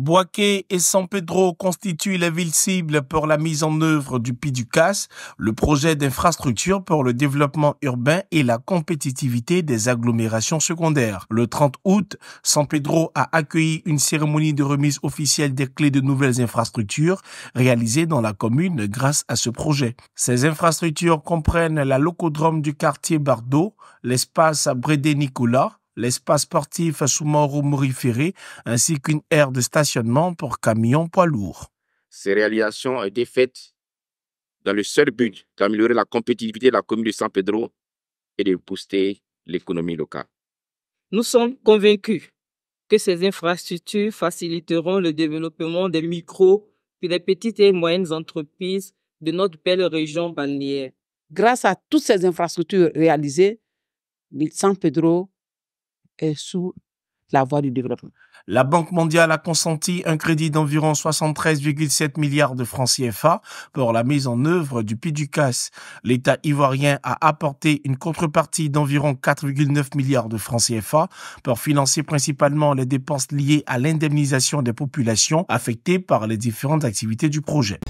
Boaké et San Pedro constituent les villes cibles pour la mise en œuvre du PIDUCAS, le projet d'infrastructure pour le développement urbain et la compétitivité des agglomérations secondaires. Le 30 août, San Pedro a accueilli une cérémonie de remise officielle des clés de nouvelles infrastructures réalisées dans la commune grâce à ce projet. Ces infrastructures comprennent la locodrome du quartier Bardo, l'espace à nicolas l'espace sportif sous ou moriféré ainsi qu'une aire de stationnement pour camions poids lourds. Ces réalisations ont été faites dans le seul but d'améliorer la compétitivité de la commune de San Pedro et de booster l'économie locale. Nous sommes convaincus que ces infrastructures faciliteront le développement des micros puis des petites et moyennes entreprises de notre belle région balnéaire. Grâce à toutes ces infrastructures réalisées, San Pedro est sous la voie du développement. La Banque mondiale a consenti un crédit d'environ 73,7 milliards de francs CFA pour la mise en œuvre du PIDUCAS. L'État ivoirien a apporté une contrepartie d'environ 4,9 milliards de francs CFA pour financer principalement les dépenses liées à l'indemnisation des populations affectées par les différentes activités du projet.